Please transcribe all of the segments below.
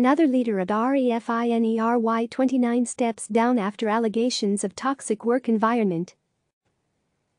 Another leader at REFINERY 29 steps down after allegations of toxic work environment.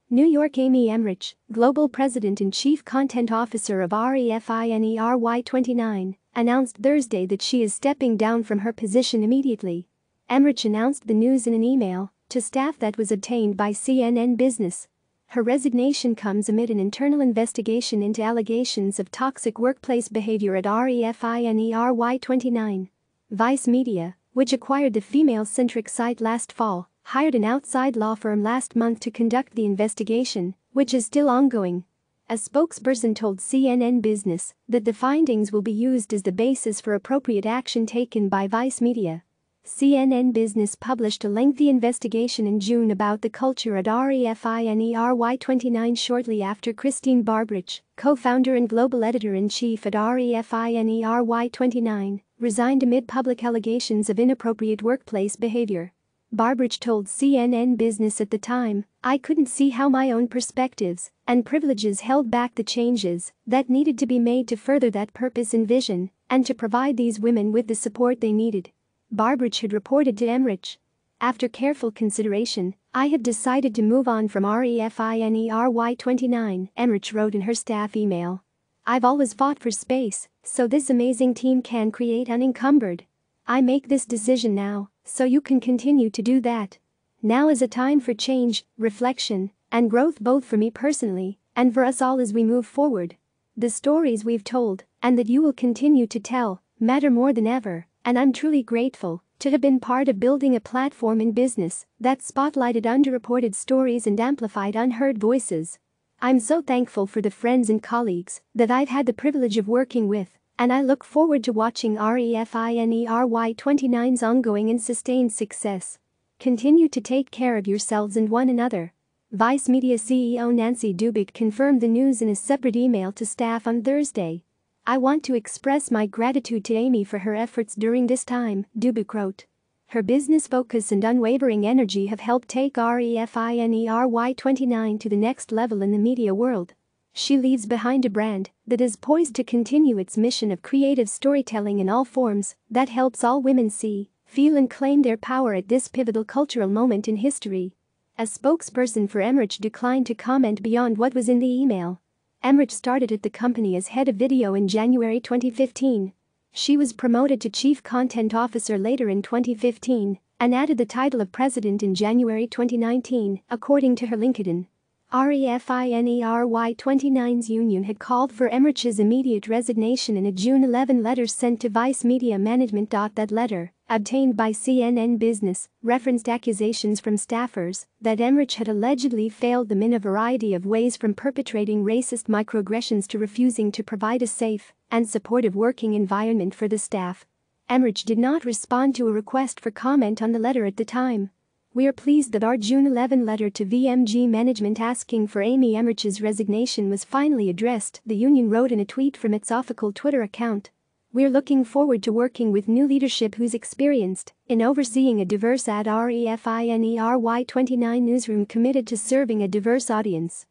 New York Amy Emrich, Global President and Chief Content Officer of REFINERY 29, announced Thursday that she is stepping down from her position immediately. Emrich announced the news in an email to staff that was obtained by CNN Business. Her resignation comes amid an internal investigation into allegations of toxic workplace behavior at REFINERY 29. Vice Media, which acquired the female-centric site last fall, hired an outside law firm last month to conduct the investigation, which is still ongoing. A spokesperson told CNN Business that the findings will be used as the basis for appropriate action taken by Vice Media. CNN Business published a lengthy investigation in June about the culture at REFINERY29 shortly after Christine Barbridge, co-founder and global editor-in-chief at REFINERY29, resigned amid public allegations of inappropriate workplace behavior. Barbridge told CNN Business at the time, I couldn't see how my own perspectives and privileges held back the changes that needed to be made to further that purpose and vision and to provide these women with the support they needed. Barbridge had reported to Emrich. After careful consideration, I have decided to move on from REFINERY29, Emrich wrote in her staff email. I've always fought for space, so this amazing team can create unencumbered. I make this decision now, so you can continue to do that. Now is a time for change, reflection, and growth both for me personally and for us all as we move forward. The stories we've told, and that you will continue to tell, matter more than ever and I'm truly grateful to have been part of building a platform in business that spotlighted underreported stories and amplified unheard voices. I'm so thankful for the friends and colleagues that I've had the privilege of working with, and I look forward to watching REFINERY29's ongoing and sustained success. Continue to take care of yourselves and one another. Vice Media CEO Nancy Dubik confirmed the news in a separate email to staff on Thursday. I want to express my gratitude to Amy for her efforts during this time, Dubuc wrote. Her business focus and unwavering energy have helped take REFINERY29 to the next level in the media world. She leaves behind a brand that is poised to continue its mission of creative storytelling in all forms that helps all women see, feel and claim their power at this pivotal cultural moment in history. A spokesperson for Emmerich declined to comment beyond what was in the email, Emmerich started at the company as head of video in January 2015. She was promoted to chief content officer later in 2015 and added the title of president in January 2019, according to her LinkedIn. REFINERY 29's union had called for Emmerich's immediate resignation in a June 11 letter sent to Vice Media Management. That letter obtained by CNN Business, referenced accusations from staffers that Emmerich had allegedly failed them in a variety of ways from perpetrating racist microaggressions to refusing to provide a safe and supportive working environment for the staff. Emmerich did not respond to a request for comment on the letter at the time. We are pleased that our June 11 letter to VMG management asking for Amy Emmerich's resignation was finally addressed, the union wrote in a tweet from its official Twitter account. We're looking forward to working with new leadership who's experienced in overseeing a diverse Ad REFINERY 29 newsroom committed to serving a diverse audience.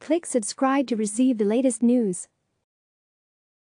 Click subscribe to receive the latest news.